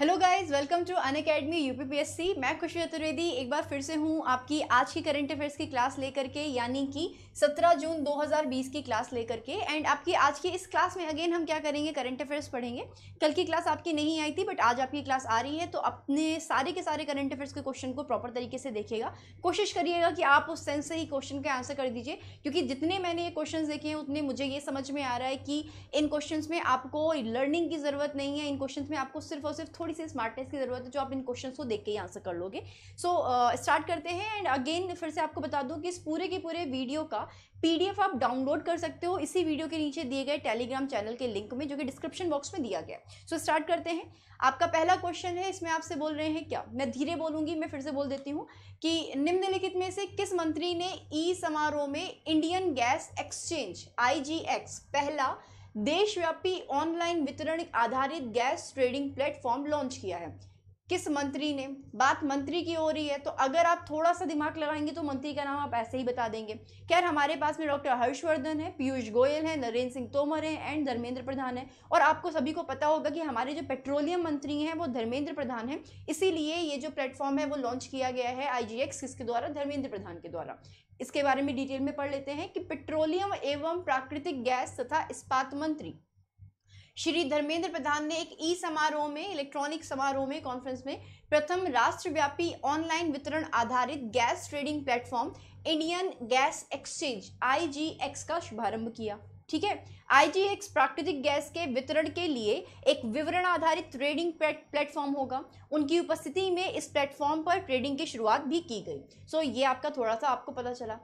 hello guys welcome to Unacademy मैं खुशी चतुर्वेदी एक बार फिर से हूँ आपकी आज की करंट अफेयर्स की क्लास लेकर के यानी कि 17 जून 2020 की क्लास लेकर के एंड आपकी आज की इस क्लास में अगेन हम क्या करेंगे करंट अफेयर्स पढ़ेंगे कल की क्लास आपकी नहीं आई थी बट आज आपकी क्लास आ रही है तो अपने सारे के सारे करंट अफेयर्स के क्वेश्चन को प्रॉपर तरीके से देखिएगा कोशिश करिएगा कि आप उस सेंस से ही क्वेश्चन का आंसर कर दीजिए क्योंकि जितने मैंने ये क्वेश्चन देखे हैं उतने मुझे ये समझ में आ रहा है कि इन क्वेश्चन में आपको लर्निंग की ज़रूरत नहीं है इन क्वेश्चन में आपको सिर्फ और सिर्फ थोड़ी सी स्मार्टनेस की ज़रूरत है जो आप इन क्वेश्चन को देख के ही आंसर कर लोगे सो स्टार्ट uh, करते हैं एंड अगेन फिर से आपको बता दूँ कि इस पूरे के पूरे वीडियो का पीडीएफ आप डाउनलोड कर सकते हो इसी वीडियो के नीचे दिए गए टेलीग्राम चैनल के लिंक में जो कि डिस्क्रिप्शन बॉक्स में दिया गया है सो स्टार्ट करते हैं आपका पहला क्वेश्चन है इसमें आपसे बोल रहे हैं क्या मैं धीरे बोलूंगी मैं फिर से बोल देती हूँ कि निम्नलिखित में से किस मंत्री ने ई समारोह में इंडियन गैस एक्सचेंज आई पहला देशव्यापी ऑनलाइन वितरण आधारित गैस ट्रेडिंग प्लेटफॉर्म लॉन्च किया है किस मंत्री ने बात मंत्री की हो रही है तो अगर आप थोड़ा सा दिमाग लगाएंगे तो मंत्री का नाम आप ऐसे ही बता देंगे खैर हमारे पास में डॉक्टर हर्षवर्धन है पीयूष गोयल है नरेंद्र सिंह तोमर है एंड धर्मेंद्र प्रधान है और आपको सभी को पता होगा कि हमारे जो पेट्रोलियम मंत्री हैं वो धर्मेंद्र प्रधान है इसीलिए ये जो प्लेटफॉर्म है वो लॉन्च किया गया है आई किसके द्वारा धर्मेंद्र प्रधान के द्वारा इसके बारे में डिटेल में पढ़ लेते हैं कि पेट्रोलियम एवं प्राकृतिक गैस तथा इस्पात मंत्री श्री धर्मेंद्र प्रधान ने एक ई समारोह में इलेक्ट्रॉनिक समारोह में कॉन्फ्रेंस में प्रथम राष्ट्रव्यापी ऑनलाइन वितरण आधारित gas trading platform Indian gas exchange I का शुभारंभ किया ठीक है एक्स प्राकृतिक गैस के वितरण के लिए एक विवरण आधारित ट्रेडिंग प्लेटफॉर्म होगा उनकी उपस्थिति में इस प्लेटफॉर्म पर ट्रेडिंग की शुरुआत भी की गई सो so, ये आपका थोड़ा सा आपको पता चला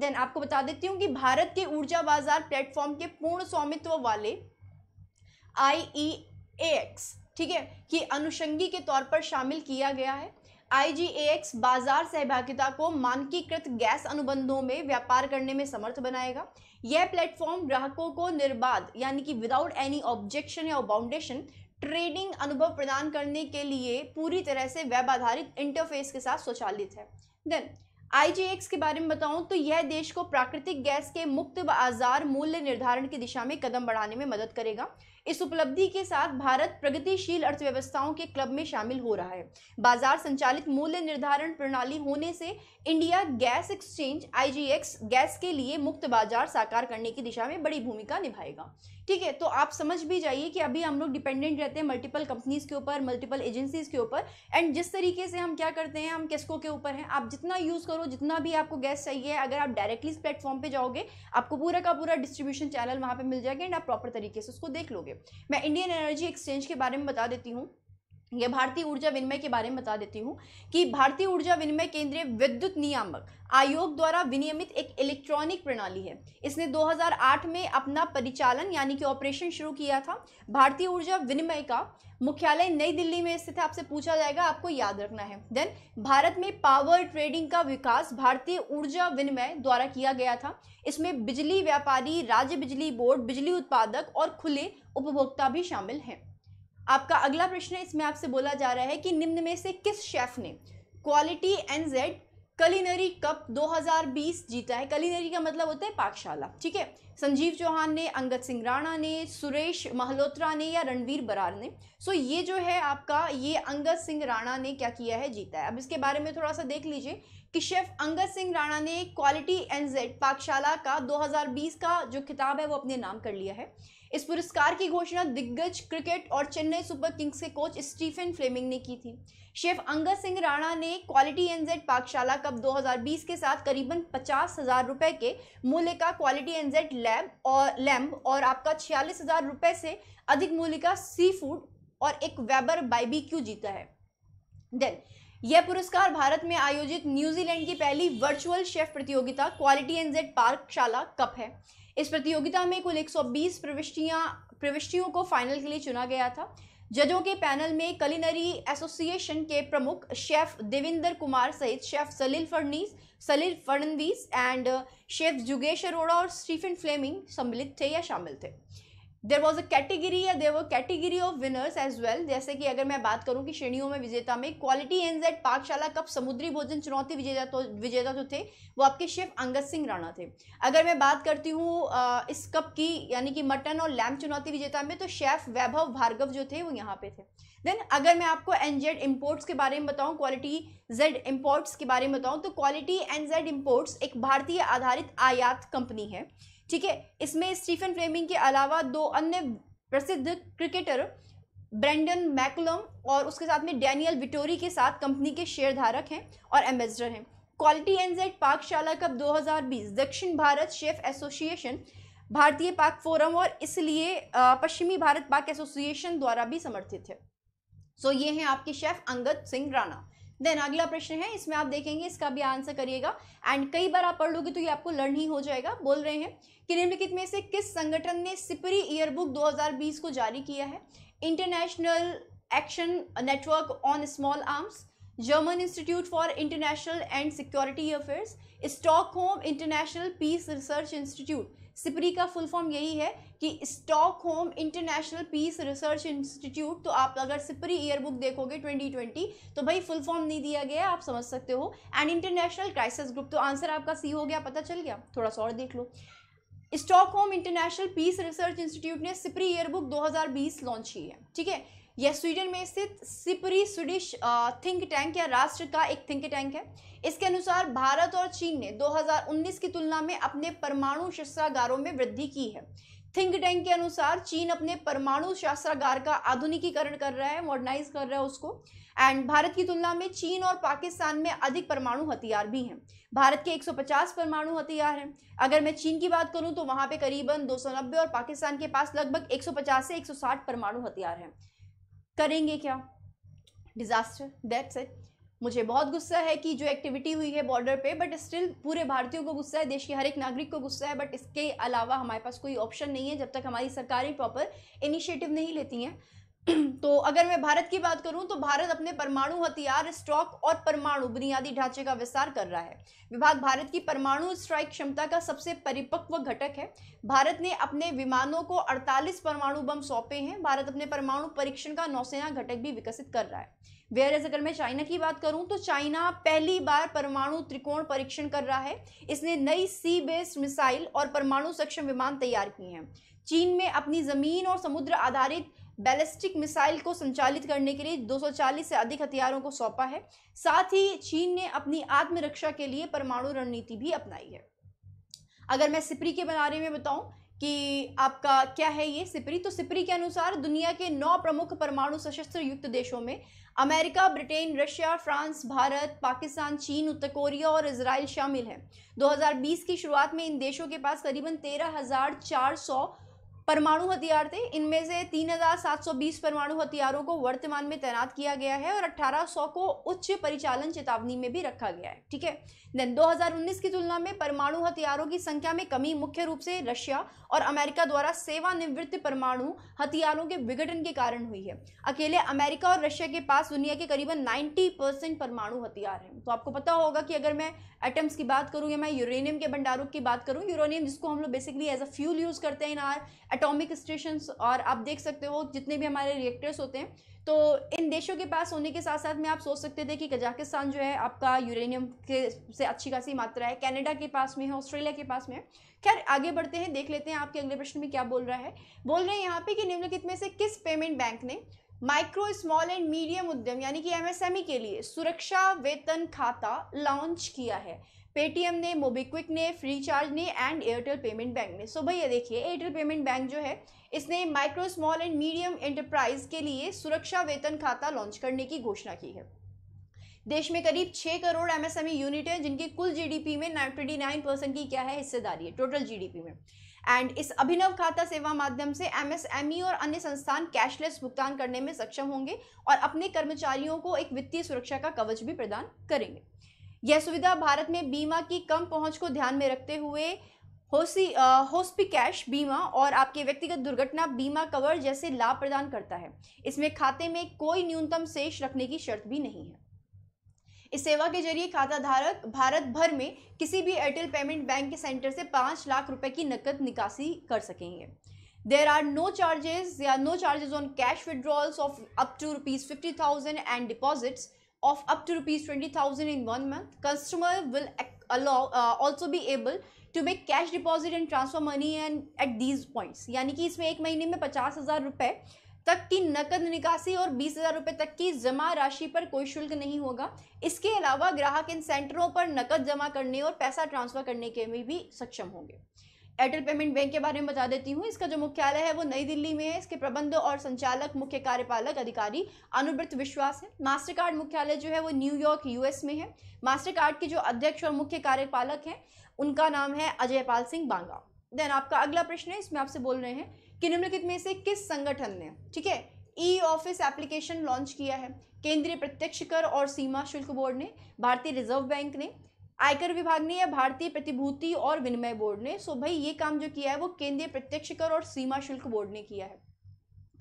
देन आपको बता देती हूँ कि भारत के ऊर्जा बाजार प्लेटफॉर्म के पूर्ण स्वामित्व वाले आई ई ए एक्स ठीक है कि अनुषंगी के तौर पर शामिल किया गया है आई जी एक्स बाजार सहभागिता को मानकीकृत गैस अनुबंधों में व्यापार करने में समर्थ बनाएगा यह प्लेटफॉर्म ग्राहकों को निर्बाध यानी कि विदाउट एनी ऑब्जेक्शन या बाउंडेशन ट्रेडिंग अनुभव प्रदान करने के लिए पूरी तरह से वेब आधारित इंटरफेस के साथ स्वचालित है देन आईजीएक्स के बारे में बताऊं तो यह देश को प्राकृतिक गैस के मुक्त बाजार मूल्य निर्धारण की दिशा में कदम बढ़ाने में मदद करेगा इस उपलब्धि के साथ भारत प्रगतिशील अर्थव्यवस्थाओं के क्लब में शामिल हो रहा है बाजार संचालित मूल्य निर्धारण प्रणाली होने से India gas exchange IGX gas के लिए मुक्त बाजार साकार करने की दिशा में बड़ी भूमिका निभाएगा ठीक है तो आप समझ भी जाइए कि अभी हम लोग डिपेंडेंट रहते हैं मल्टीपल कंपनीज के ऊपर मल्टीपल एजेंसीज के ऊपर एंड जिस तरीके से हम क्या करते हैं हम किसको के ऊपर हैं आप जितना यूज़ करो जितना भी आपको गैस चाहिए अगर आप डायरेक्टली इस प्लेटफॉर्म पर जाओगे आपको पूरा का पूरा डिस्ट्रीब्यूशन चैनल वहाँ पर मिल जाएगा एंड आप प्रॉपर तरीके से उसको देख लोगे मैं इंडियन एनर्जी एक्सचेंज के बारे में बता देती हूँ ये भारतीय ऊर्जा विनिमय के बारे में बता देती हूँ कि भारतीय ऊर्जा विनिमय केंद्रीय विद्युत नियामक आयोग द्वारा विनियमित एक इलेक्ट्रॉनिक प्रणाली है इसने 2008 में अपना परिचालन यानी कि ऑपरेशन शुरू किया था भारतीय ऊर्जा विनिमय का मुख्यालय नई दिल्ली में स्थित है आपसे पूछा जाएगा आपको याद रखना है देन भारत में पावर ट्रेडिंग का विकास भारतीय ऊर्जा विनिमय द्वारा किया गया था इसमें बिजली व्यापारी राज्य बिजली बोर्ड बिजली उत्पादक और खुले उपभोक्ता भी शामिल हैं आपका अगला प्रश्न इसमें आपसे बोला जा रहा है कि निम्न में से किस शेफ ने quality N Z culinary cup 2020 जीता है कलिनरी का मतलब होता है पाकशाला ठीक है संजीव चौहान ने अंगद सिंह राणा ने सुरेश महलोत्रा ने या रणवीर बरार ने सो so ये जो है आपका ये अंगद सिंह राणा ने क्या किया है जीता है अब इसके बारे में थोड़ा सा देख लीजिए कि शेफ अंगद सिंह राणा ने क्वालिटी एनजेड पाकशाला का 2020 का जो खिताब है वो अपने नाम कर लिया है इस पुरस्कार की घोषणा दिग्गज क्रिकेट और चेन्नई सुपर किंग्स के कोच स्टीफन फ्लेमिंग ने की थी शेफ अंगद सिंह राणा ने क्वालिटी एनजेड पाकशाला कप 2020 के साथ करीबन पचास हजार रुपए के मूल्य का क्वालिटी एनजेड लैब और लैम्ब और आपका छियालीस हजार रुपए से अधिक मूल्य का सी फूड और एक वेबर क्यू जीता है देन यह पुरस्कार भारत में आयोजित न्यूजीलैंड की पहली वर्चुअल शेफ प्रतियोगिता क्वालिटी एनजेड पार्कशाला कप है इस प्रतियोगिता में कुल 120 प्रविष्टियां प्रविष्टियों को फाइनल के लिए चुना गया था जजों के पैनल में कलिनरी एसोसिएशन के प्रमुख शेफ देविंदर कुमार सहित chef Salil Phadnis Salil Phadnavis and chef जुगेश अरोड़ा और स्टीफन फ्लेमिंग सम्मिलित थे या शामिल थे देर वॉज अ कैटेगरी या देर वो category of winners as well जैसे कि अगर मैं बात करूँ कि श्रेणियों में विजेता में क्वालिटी जेड पाकशाला कप समुद्री भोजन चुनौती विजेता तो विजेता जो थे वो आपके शेफ अंगद सिंह राणा थे अगर मैं बात करती हूँ uh, इस कप की यानी कि मटन और लैम्प चुनौती विजेता में तो शेफ वैभव भार्गव जो थे वो यहाँ पे थे देन अगर मैं आपको एन जेड इम्पोर्ट्स के बारे में बताऊँ क्वालिटी जेड इम्पोर्ट्स के बारे में बताऊँ तो क्वालिटी एन जेड इम्पोर्ट्स एक भारतीय आधारित आयात कंपनी है ठीक है इसमें स्टीफन फ्लेमिंग के अलावा दो अन्य प्रसिद्ध क्रिकेटर ब्रेंडन मैकुलम और उसके साथ में डैनियल विटोरी के साथ कंपनी के शेयरधारक हैं और एम्बेसडर हैं क्वालिटी एनजेड पाकशाला कप 2020 दक्षिण भारत शेफ एसोसिएशन भारतीय पाक फोरम और इसलिए पश्चिमी भारत पाक एसोसिएशन द्वारा भी समर्थित है सो so, ये हैं आपके शेफ अंगद सिंह राणा देन अगला प्रश्न है इसमें आप देखेंगे इसका भी आंसर करिएगा एंड कई बार आप पढ़ लोगे तो ये आपको लर्न ही हो जाएगा बोल रहे हैं कि निम्नलिखित में से किस संगठन ने सिपरी ईयरबुक 2020 को जारी किया है international action network on small arms German institute for international and security affairs stock international peace research institute SIPRI का फुल फॉर्म यही है कि Stockholm international peace research institute तो आप अगर सिपरी ईयर बुक देखोगे 2020 तो भाई फुल फॉर्म नहीं दिया गया आप समझ सकते हो एंड इंटरनेशनल क्राइसिस ग्रुप तो आंसर आपका सी हो गया पता चल गया थोड़ा सा और देख लो Stockholm international peace research institute ने सिपरी ईयर बुक 2020 लॉन्च की है ठीक है यह स्वीडन में स्थित सिपरी स्वीडिश थिंक टैंक या राष्ट्र का एक थिंक टैंक है इसके अनुसार भारत और चीन ने 2019 की तुलना में अपने परमाणु शस्त्रागारों में वृद्धि की है थिंक टैंक के अनुसार चीन अपने परमाणु शास्त्रागार का आधुनिकीकरण कर रहा है मॉडर्नाइज कर रहा है उसको एंड भारत की तुलना में चीन और पाकिस्तान में अधिक परमाणु हथियार भी हैं भारत के 150 परमाणु हथियार हैं अगर मैं चीन की बात करूं तो वहां पे करीबन 290 और पाकिस्तान के पास लगभग 150 से 160 परमाणु हथियार हैं करेंगे क्या डिज़ास्टर दैट्स इट मुझे बहुत गुस्सा है कि जो एक्टिविटी हुई है बॉर्डर पे बट स्टिल पूरे भारतीयों को गुस्सा है देश के हर एक नागरिक को गुस्सा है बट इसके अलावा हमारे पास कोई ऑप्शन नहीं है जब तक हमारी सरकारें प्रॉपर इनिशिएटिव नहीं लेती हैं तो अगर मैं भारत की बात करूं तो भारत अपने परमाणु हथियार स्टॉक और परमाणु बुनियादी ढांचे का विस्तार कर रहा है विभाग भारत की परमाणु स्ट्राइक क्षमता का सबसे परिपक्व घटक है भारत ने अपने विमानों को 48 परमाणु बम सौंपे हैं भारत अपने परमाणु परीक्षण का नौसेना घटक भी विकसित कर रहा है वेयर एज अगर मैं चाइना की बात करूं तो चाइना पहली बार परमाणु त्रिकोण परीक्षण कर रहा है इसने नई सी बेस्ड मिसाइल और परमाणु सक्षम विमान तैयार किए हैं चीन में अपनी जमीन और समुद्र आधारित बैलिस्टिक मिसाइल को संचालित करने के लिए 240 से अधिक हथियारों को सौंपा है साथ ही चीन ने अपनी आत्मरक्षा के लिए परमाणु रणनीति भी अपनाई है अगर मैं सिपरी के बारे में बताऊं कि आपका क्या है ये सिपरी तो सिपरी के अनुसार दुनिया के नौ प्रमुख परमाणु सशस्त्र युक्त देशों में America Britain Russia France Bharat Pakistan चीन उत्तर कोरिया और इसराइल शामिल हैं 2020 की शुरुआत में इन देशों के पास करीबन तेरह परमाणु हथियार थे इनमें से 3,720 परमाणु हथियारों को वर्तमान में तैनात किया गया है और 1,800 को उच्च परिचालन चेतावनी में भी रखा गया है ठीक है देन 2019 की तुलना में परमाणु हथियारों की संख्या में कमी मुख्य रूप से रशिया और अमेरिका द्वारा सेवानिवृत्त परमाणु हथियारों के विघटन के कारण हुई है अकेले अमेरिका और रशिया के पास दुनिया के करीबन नाइन्टी परमाणु हथियार हैं तो आपको पता होगा कि अगर मैं एटम्स की बात करूँ या मैं यूरेनियम के भंडारों की बात करूँ यूरेनियम जिसको हम लोग basically as a fuel use करते हैं इन आर एटॉमिक स्टेशन और आप देख सकते हो जितने भी हमारे रिएक्टर्स होते हैं तो इन देशों के पास होने के साथ साथ में आप सोच सकते थे कि कजाकिस्तान जो है आपका यूरेनियम के से अच्छी खासी मात्रा है कनाडा के पास में है ऑस्ट्रेलिया के पास में है खैर आगे बढ़ते हैं देख लेते हैं आपके अगले प्रश्न में क्या बोल रहा है बोल रहे हैं यहाँ पे कि निम्नलिखित में से किस पेमेंट बैंक ने माइक्रो स्मॉल एंड मीडियम उद्यम यानी कि एमएसएमई e के लिए सुरक्षा वेतन खाता लॉन्च किया है पेटीएम ने मोबीक्विक ने फ्रीचार्ज ने एंड एयरटेल पेमेंट बैंक ने सो भैया देखिए एयरटेल पेमेंट बैंक जो है इसने micro small and medium enterprise के लिए सुरक्षा वेतन खाता लॉन्च करने की घोषणा की है देश में करीब छः करोड़ एमएसएमई यूनिट e हैं जिनकी कुल जीडीपी में नाइन परसेंट की क्या है हिस्सेदारी है टोटल जीडीपी में एंड इस अभिनव खाता सेवा माध्यम से एमएसएमई e और अन्य संस्थान कैशलेस भुगतान करने में सक्षम होंगे और अपने कर्मचारियों को एक वित्तीय सुरक्षा का कवच भी प्रदान करेंगे यह सुविधा भारत में बीमा की कम पहुंच को ध्यान में रखते हुए होसी कैश बीमा और आपके व्यक्तिगत दुर्घटना बीमा कवर जैसे लाभ प्रदान करता है इसमें खाते में कोई न्यूनतम शेष रखने की शर्त भी नहीं है इस सेवा के जरिए खाता धारक भारत भर में किसी भी एयरटेल पेमेंट बैंक के सेंटर से पाँच लाख रुपए की नकद निकासी कर सकेंगे देर आर नो चार्जेस या no charges on cash withdrawals of up to rupees fifty thousand and deposits of up to rupees 20000 in one month customer will allow uh, also be able to make cash deposit and transfer money and at these points यानी कि इसमें एक महीने में पचास हज़ार रुपये तक की नकद निकासी और बीस हज़ार रुपये तक की जमा राशि पर कोई शुल्क नहीं होगा इसके अलावा ग्राहक इन सेंटरों पर नकद जमा करने और पैसा ट्रांसफ़र करने के में भी सक्षम होंगे एयरटेल पेमेंट बैंक के बारे में बता देती हूँ इसका जो मुख्यालय है वो नई दिल्ली में है इसके प्रबंध और संचालक मुख्य कार्यपालक अधिकारी अनुब्रत विश्वास है मास्टर कार्ड मुख्यालय जो है वो न्यूयॉर्क यूएस में है मास्टर कार्ड के जो अध्यक्ष और मुख्य कार्यपालक हैं उनका नाम है अजय पाल सिंह बांगा देन आपका अगला प्रश्न है इसमें आपसे बोल रहे हैं कि निम्नलिखित में से किस संगठन ने ठीक है ई ऑफिस एप्लीकेशन लॉन्च किया है केंद्रीय प्रत्यक्ष कर और सीमा शुल्क बोर्ड ने भारतीय रिजर्व बैंक ने आयकर विभाग ने या भारतीय प्रतिभूति और विनिमय बोर्ड ने सो भाई ये काम जो किया है वो केंद्रीय प्रत्यक्ष कर और सीमा शुल्क बोर्ड ने किया है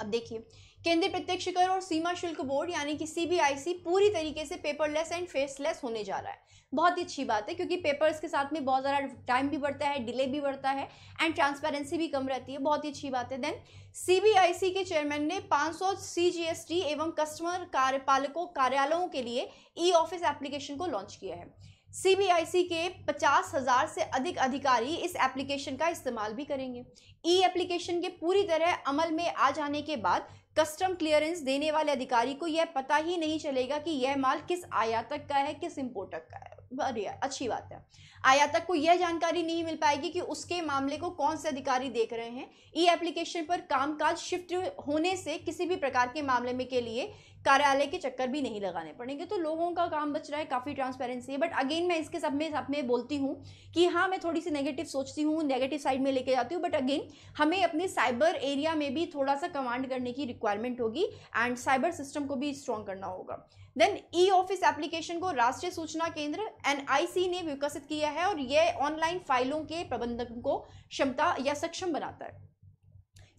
अब देखिए केंद्रीय प्रत्यक्ष कर और सीमा शुल्क बोर्ड यानी कि सीबीआईसी पूरी तरीके से पेपरलेस एंड फेसलेस होने जा रहा है बहुत ही अच्छी बात है क्योंकि पेपर्स के साथ में बहुत ज़्यादा टाइम भी बढ़ता है डिले भी बढ़ता है एंड ट्रांसपेरेंसी भी कम रहती है बहुत ही अच्छी बात है देन सीबीआईसी के चेयरमैन ने 500 सीजीएसटी एवं कस्टमर कार्यपालकों कार्यालयों के लिए ई ऑफिस एप्लीकेशन को लॉन्च किया है सीबीआईसी के पचास हजार से अधिक अधिकारी इस एप्लीकेशन का इस्तेमाल भी करेंगे ई e एप्लीकेशन के पूरी तरह अमल में आ जाने के बाद कस्टम क्लियरेंस देने वाले अधिकारी को यह पता ही नहीं चलेगा कि यह माल किस आयातक का है किस इम्पोर्टक का है बढ़िया अच्छी बात है आयातक को यह जानकारी नहीं मिल पाएगी कि उसके मामले को कौन से अधिकारी देख रहे हैं ई e एप्लीकेशन पर कामकाज शिफ्ट होने से किसी भी प्रकार के मामले में के लिए कार्यालय के चक्कर भी नहीं लगाने पड़ेंगे तो लोगों का काम बच रहा है काफ़ी ट्रांसपेरेंसी है बट अगेन मैं इसके सब में सब में बोलती हूँ कि हाँ मैं थोड़ी सी नेगेटिव सोचती हूँ नेगेटिव साइड में लेके जाती हूँ बट अगेन हमें अपने साइबर एरिया में भी थोड़ा सा कमांड करने की रिक्वायरमेंट होगी एंड साइबर सिस्टम को भी स्ट्रॉन्ग करना होगा देन ई ऑफिस एप्लीकेशन को राष्ट्रीय सूचना केंद्र एनआईसी ने विकसित किया है और यह ऑनलाइन फाइलों के प्रबंधन को क्षमता या सक्षम बनाता है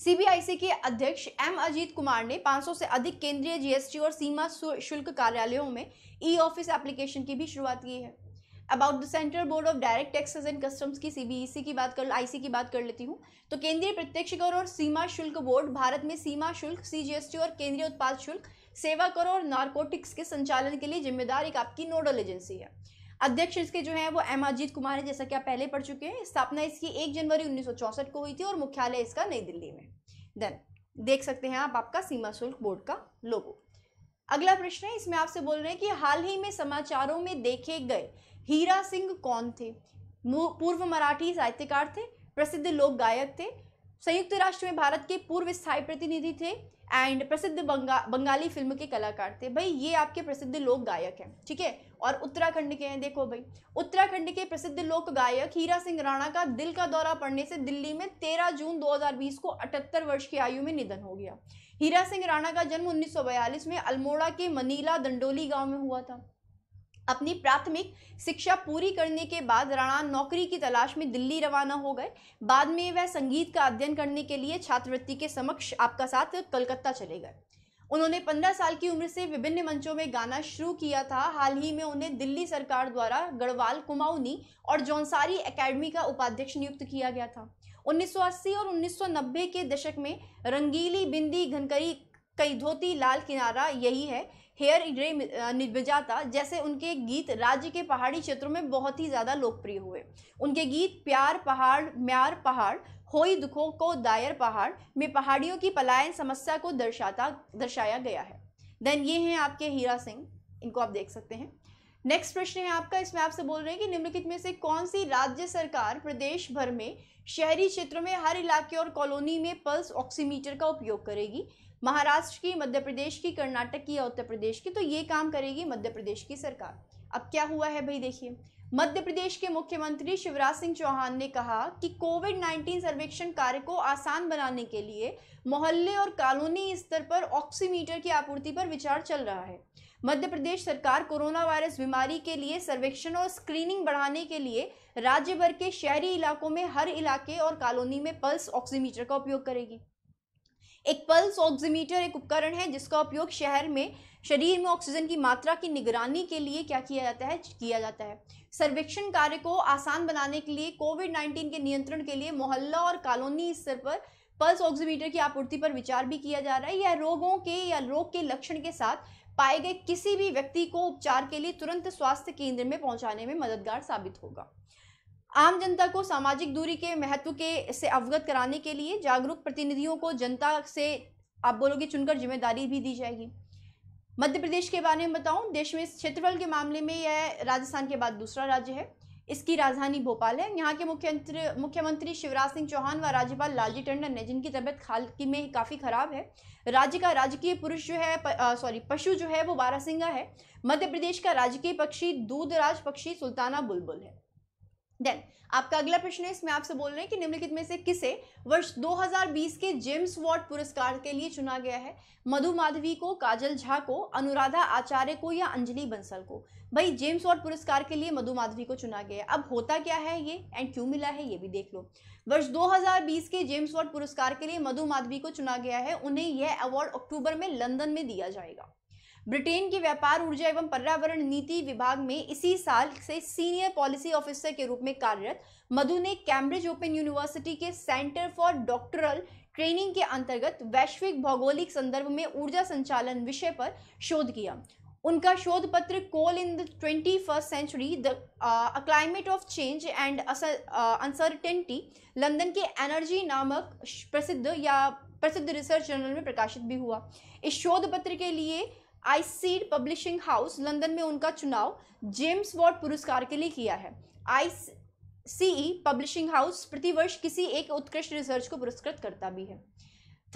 सीबीआईसी के अध्यक्ष एम अजीत कुमार ने 500 से अधिक केंद्रीय जीएसटी और सीमा शुल्क कार्यालयों में ई ऑफिस एप्लीकेशन की भी शुरुआत की है about the central board of direct taxes and customs की सीबीईसी e की बात कर आईसी की बात कर लेती हूँ तो केंद्रीय प्रत्यक्ष कर और सीमा शुल्क बोर्ड भारत में सीमा शुल्क सीजीएसटी और केंद्रीय उत्पाद शुल्क सेवा कर और नारकोटिक्स के संचालन के लिए जिम्मेदार एक आपकी नोडल एजेंसी है अध्यक्ष इसके जो है वो एम अजीत कुमार है जैसा कि आप पहले पढ़ चुके हैं स्थापना इसकी एक जनवरी उन्नीस को हुई थी और मुख्यालय इसका नई दिल्ली में देन देख सकते हैं आप आपका सीमा शुल्क बोर्ड का लोगो अगला प्रश्न है इसमें आपसे बोल रहे हैं कि हाल ही में समाचारों में देखे गए हीरा सिंह कौन थे पूर्व मराठी साहित्यकार थे प्रसिद्ध लोक गायक थे संयुक्त राष्ट्र में भारत के पूर्व स्थायी प्रतिनिधि थे एंड प्रसिद्ध बंगा बंगाली फिल्म के कलाकार थे भाई ये आपके प्रसिद्ध लोक गायक हैं ठीक है और उत्तराखंड के हैं देखो भाई उत्तराखंड के प्रसिद्ध लोक गायक हीरा सिंह राणा का दिल का दौरा पड़ने से दिल्ली में 13 जून 2020 को 78 वर्ष की आयु में निधन हो गया हीरा सिंह राणा का जन्म 1942 में अल्मोड़ा के मनीला दंडोली गांव में हुआ था अपनी प्राथमिक शिक्षा पूरी करने के बाद राणा नौकरी की तलाश में दिल्ली रवाना हो गए बाद में वह संगीत का अध्ययन करने के लिए छात्रवृत्ति के समक्ष आपका साथ कलकत्ता चले गए उन्होंने 15 साल की उम्र से विभिन्न मंचों में गाना शुरू किया था हाल ही में उन्हें दिल्ली सरकार द्वारा गढ़वाल कुमाऊनी और जौनसारी एकेडमी का उपाध्यक्ष नियुक्त किया गया था 1980 और 1990 के दशक में रंगीली बिंदी घनकरी कई धोती लाल किनारा यही है हेयर रे निबजाता जैसे उनके गीत राज्य के पहाड़ी क्षेत्रों में बहुत ही ज़्यादा लोकप्रिय हुए उनके गीत प्यार पहाड़ म्यार पहाड़ होई दुखों को दायर पहाड़ में पहाड़ियों की पलायन समस्या को दर्शाता दर्शाया गया है देन ये हैं आपके हीरा सिंह इनको आप देख सकते हैं नेक्स्ट प्रश्न है आपका इसमें आपसे बोल रहे हैं कि निम्नलिखित में से कौन सी राज्य सरकार प्रदेश भर में शहरी क्षेत्रों में हर इलाके और कॉलोनी में पल्स ऑक्सीमीटर का उपयोग करेगी महाराष्ट्र की मध्य प्रदेश की कर्नाटक की या उत्तर प्रदेश की तो ये काम करेगी मध्य प्रदेश की सरकार अब क्या हुआ है भाई देखिए मध्य प्रदेश के मुख्यमंत्री शिवराज सिंह चौहान ने कहा कि कोविड 19 सर्वेक्षण कार्य को आसान बनाने के लिए मोहल्ले और कॉलोनी स्तर पर ऑक्सीमीटर की आपूर्ति पर विचार चल रहा है मध्य प्रदेश सरकार कोरोना वायरस बीमारी के लिए सर्वेक्षण और स्क्रीनिंग बढ़ाने के लिए राज्य भर के शहरी इलाकों में हर इलाके और कॉलोनी में पल्स ऑक्सीमीटर का उपयोग करेगी एक पल्स ऑक्सीमीटर एक उपकरण है जिसका उपयोग शहर में शरीर में ऑक्सीजन की मात्रा की निगरानी के लिए क्या किया जाता है किया जाता है सर्वेक्षण कार्य को आसान बनाने के लिए कोविड नाइन्टीन के नियंत्रण के लिए मोहल्ला और कॉलोनी स्तर पर पल्स ऑक्सीमीटर की आपूर्ति पर विचार भी किया जा रहा है यह रोगों के या रोग के लक्षण के साथ पाए गए किसी भी व्यक्ति को उपचार के लिए तुरंत स्वास्थ्य केंद्र में पहुंचाने में मददगार साबित होगा आम जनता को सामाजिक दूरी के महत्व के से अवगत कराने के लिए जागरूक प्रतिनिधियों को जनता से आप बोलोगे चुनकर जिम्मेदारी भी दी जाएगी मध्य प्रदेश के बारे में बताऊं देश में क्षेत्रफल के मामले में यह राजस्थान के बाद दूसरा राज्य है इसकी राजधानी भोपाल है यहाँ के मुख्यमंत्री मुख्यमंत्री शिवराज सिंह चौहान व राज्यपाल लालजी टंडन ने जिनकी तबीयत खाल की में काफ़ी ख़राब है राज्य का राजकीय पुरुष जो है सॉरी पशु जो है वो बारासिंगा है मध्य प्रदेश का राजकीय पक्षी दूधराज पक्षी सुल्ताना बुलबुल है देन आपका अगला प्रश्न है इसमें आपसे बोल रहे हैं कि निम्नलिखित में से किसे वर्ष 2020 के जेम्स वॉर्ड पुरस्कार के लिए चुना गया है मधु माधवी को काजल झा को अनुराधा आचार्य को या अंजलि बंसल को भाई जेम्स वॉर्ड पुरस्कार के लिए मधु माधवी को चुना गया है अब होता क्या है ये एंड क्यों मिला है ये भी देख लो वर्ष 2020 के जेम्स वॉर्ड पुरस्कार के लिए मधु माधवी को चुना गया है उन्हें यह अवार्ड अक्टूबर में लंदन में दिया जाएगा ब्रिटेन के व्यापार ऊर्जा एवं पर्यावरण नीति विभाग में इसी साल से सीनियर पॉलिसी ऑफिसर के रूप में कार्यरत मधु ने कैम्ब्रिज ओपन यूनिवर्सिटी के सेंटर फॉर डॉक्टरल ट्रेनिंग के अंतर्गत वैश्विक भौगोलिक संदर्भ में ऊर्जा संचालन विषय पर शोध किया उनका शोध पत्र coal in the twenty first century the climate of change and uncertainty London के एनर्जी नामक प्रसिद्ध या प्रसिद्ध रिसर्च जर्नल में प्रकाशित भी हुआ इस शोध पत्र के लिए आईसीड पब्लिशिंग हाउस लंदन में उनका चुनाव जेम्स वॉर्ड पुरस्कार के लिए किया है आई सी पब्लिशिंग हाउस प्रतिवर्ष किसी एक उत्कृष्ट रिसर्च को पुरस्कृत करता भी है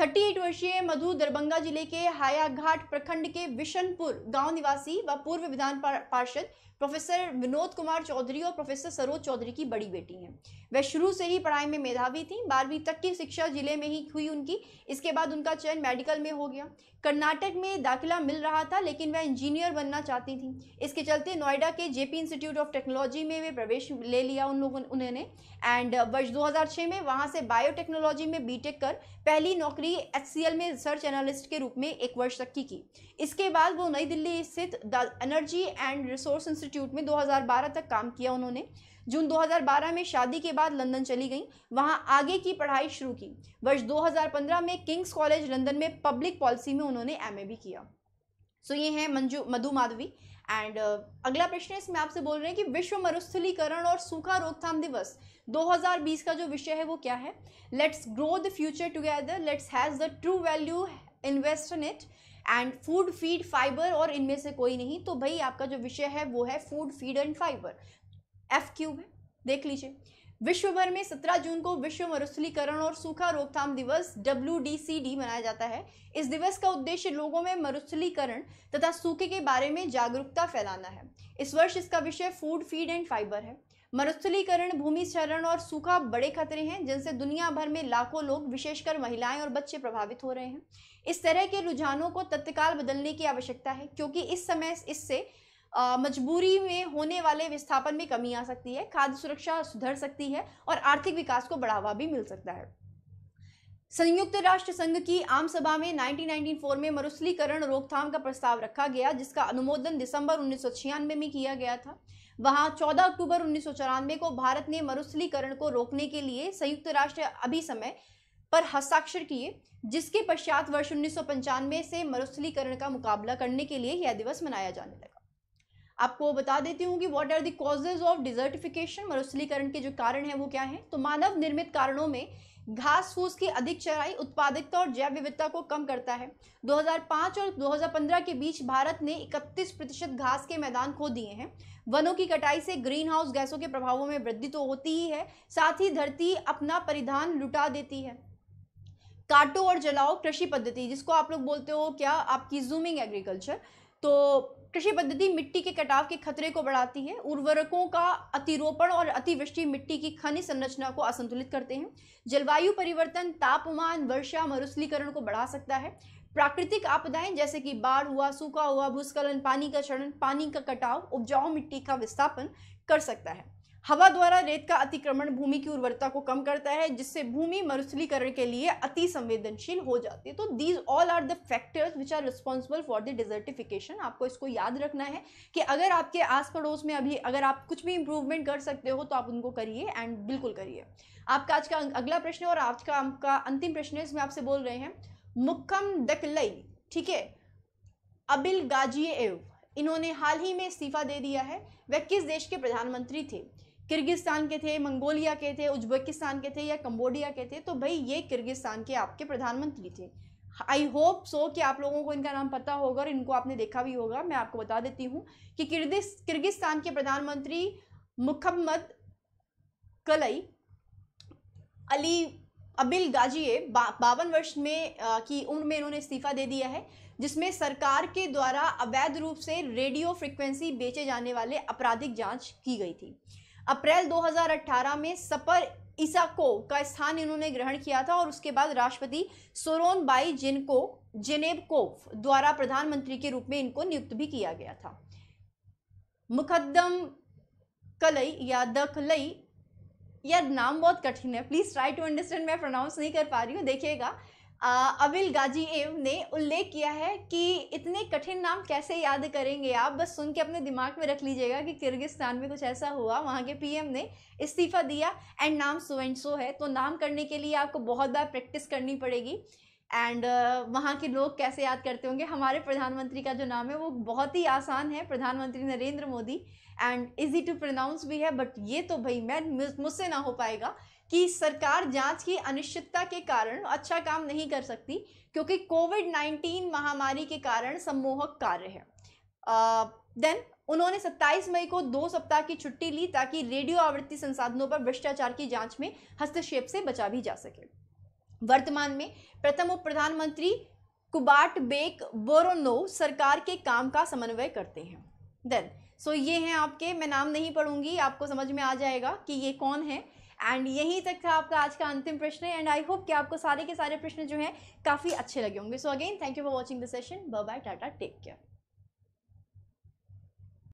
38 वर्षीय मधु दरभंगा जिले के हायाघाट प्रखंड के विशनपुर गांव निवासी व पूर्व विधान पार्षद प्रोफेसर विनोद कुमार चौधरी और प्रोफेसर सरोज चौधरी की बड़ी बेटी हैं वह शुरू से ही पढ़ाई में मेधावी थी बारहवीं तक की शिक्षा जिले में ही हुई उनकी इसके बाद उनका चयन मेडिकल में हो गया कर्नाटक में दाखिला मिल रहा था लेकिन वह इंजीनियर बनना चाहती थी इसके चलते नोएडा के जेपी इंस्टीट्यूट ऑफ टेक्नोलॉजी में वे प्रवेश ले लिया उन लोगों उन्होंने एंड वर्ष 2006 में वहां से बायोटेक्नोलॉजी में बीटेक कर पहली नौकरी एच में रिसर्च एनालिस्ट के रूप में एक वर्ष तक की इसके बाद वो नई दिल्ली स्थित energy and resource institute institute में 2012 तक काम किया उन्होंने जून 2012 में शादी के बाद लंदन चली गई वहां आगे की पढ़ाई शुरू की वर्ष 2015 में किंग्स कॉलेज लंदन में पब्लिक पॉलिसी में उन्होंने एम भी किया सो so, ये हैं मंजू मधु माधवी एंड uh, अगला प्रश्न इसमें आपसे बोल रहे हैं कि विश्व मरुस्थलीकरण और सूखा रोकथाम दिवस 2020 का जो विषय है वो क्या है let's grow the future together let's has the true value invest in it and food feed fibre और इनमें से कोई नहीं तो भाई आपका जो विषय है वो है food feed and fibre F cube है देख लीजिए विश्व भर में 17 जून को विश्व मरुस्थलीकरण और सूखा रोकथाम दिवस डब्ल्यू मनाया जाता है इस दिवस का उद्देश्य लोगों में मरुस्थलीकरण तथा सूखे के बारे में जागरूकता फैलाना है इस वर्ष इसका विषय फूड फीड एंड फाइबर है मरुस्थलीकरण भूमि क्षरण और सूखा बड़े खतरे हैं जिनसे दुनिया भर में लाखों लोग विशेषकर महिलाएं और बच्चे प्रभावित हो रहे हैं इस तरह के रुझानों को तत्काल बदलने की आवश्यकता है क्योंकि इस समय इससे मजबूरी में होने वाले विस्थापन में कमी आ सकती है खाद्य सुरक्षा सुधर सकती है और आर्थिक विकास को बढ़ावा भी मिल सकता है संयुक्त राष्ट्र संघ की आम सभा में 1994 में मरुस्थलीकरण रोकथाम का प्रस्ताव रखा गया जिसका अनुमोदन दिसंबर उन्नीस में किया गया था वहां 14 अक्टूबर उन्नीस को भारत ने मरुस्थलीकरण को रोकने के लिए संयुक्त राष्ट्र अभी समय पर हस्ताक्षर किए जिसके पश्चात वर्ष उन्नीस से मरुस्थलीकरण का मुकाबला करने के लिए यह दिवस मनाया जाने लगा आपको बता देती हूँ कि what are the causes of desertification मरुस्थलीकरण के जो कारण हैं वो क्या हैं तो मानव निर्मित कारणों में घास फूस की अधिक चढ़ाई उत्पादकता और जैव विविधता को कम करता है 2005 और 2015 के बीच भारत ने 31 प्रतिशत घास के मैदान खो दिए हैं वनों की कटाई से ग्रीन हाउस गैसों के प्रभावों में वृद्धि तो होती ही है साथ ही धरती अपना परिधान लुटा देती है काटो और जलाओ कृषि पद्धति जिसको आप लोग बोलते हो क्या आपकी जूमिंग एग्रीकल्चर तो कृषि पद्धति मिट्टी के कटाव के खतरे को बढ़ाती है उर्वरकों का अतिरोपण और अतिवृष्टि मिट्टी की खनिज संरचना को असंतुलित करते हैं जलवायु परिवर्तन तापमान वर्षा मरुस्लीकरण को बढ़ा सकता है प्राकृतिक आपदाएं जैसे कि बाढ़ हुआ सूखा हुआ भूस्खलन पानी का क्षरण पानी का कटाव उपजाऊ मिट्टी का विस्थापन कर सकता है हवा द्वारा रेत का अतिक्रमण भूमि की उर्वरता को कम करता है जिससे भूमि मरुस्थलीकरण के लिए अति संवेदनशील हो जाती है तो these all are the factors which are responsible for the desertification आपको इसको याद रखना है कि अगर आपके आस पड़ोस में अभी अगर आप कुछ भी इंप्रूवमेंट कर सकते हो तो आप उनको करिए एंड बिल्कुल करिए आपका आज का अगला प्रश्न और आज का आपका अंतिम प्रश्न है इसमें आपसे बोल रहे हैं मुक्कम दकलई ठीक है अबिल गाजी एव इन्होंने हाल ही में इस्तीफा दे दिया है वह किस देश के प्रधानमंत्री थे किर्गिस्तान के थे मंगोलिया के थे उज्बेकिस्तान के थे या कम्बोडिया के थे तो भाई ये किर्गिस्तान के आपके प्रधानमंत्री थे आई होप सो कि आप लोगों को इनका नाम पता होगा और इनको आपने देखा भी होगा मैं आपको बता देती हूँ कि किर्गिस किर्गिस्तान के प्रधानमंत्री मुखम्मद कलई अली अबिल गाजिए बावन वर्ष में आ, की उम्र में इन्होंने इस्तीफा दे दिया है जिसमें सरकार के द्वारा अवैध रूप से रेडियो फ्रिक्वेंसी बेचे जाने वाले आपराधिक जांच की गई थी अप्रैल 2018 में सपर इसाको का स्थान इन्होंने ग्रहण किया था और उसके बाद राष्ट्रपति सोरोन बाई जिनको जेनेब कोफ द्वारा प्रधानमंत्री के रूप में इनको नियुक्त भी किया गया था मुकदम कलई या द कलई यार नाम बहुत कठिन है प्लीज ट्राई टू अंडरस्टैंड मैं प्रोनाउंस नहीं कर पा रही हूँ देखिएगा अबिल गाजी एव ने उल्लेख किया है कि इतने कठिन नाम कैसे याद करेंगे आप बस सुन के अपने दिमाग में रख लीजिएगा कि किर्गिस्तान में कुछ ऐसा हुआ वहाँ के पीएम ने इस्तीफा दिया एंड नाम सो एंड सो है तो नाम करने के लिए आपको बहुत बार प्रैक्टिस करनी पड़ेगी एंड uh, वहाँ के लोग कैसे याद करते होंगे हमारे प्रधानमंत्री का जो नाम है वो बहुत ही आसान है प्रधानमंत्री Narendra Modi and easy to pronounce भी है बट ये तो भाई मैं मुझसे ना हो पाएगा कि सरकार जांच की अनिश्चितता के कारण अच्छा काम नहीं कर सकती क्योंकि कोविड नाइन्टीन महामारी के कारण सम्मोहक कार्य है देन uh, उन्होंने 27 मई को दो सप्ताह की छुट्टी ली ताकि रेडियो आवृत्ति संसाधनों पर भ्रष्टाचार की जांच में हस्तक्षेप से बचा भी जा सके वर्तमान में प्रथम उप प्रधानमंत्री कुबाट बेक बोरोनो सरकार के काम का समन्वय करते हैं देन सो so ये हैं आपके मैं नाम नहीं पढ़ूंगी आपको समझ में आ जाएगा कि ये कौन है एंड यहीं तक था आपका आज का अंतिम प्रश्न एंड आई होप कि आपको सारे के सारे प्रश्न जो हैं काफ़ी अच्छे लगे होंगे so again thank you for watching the session bye bye tata take care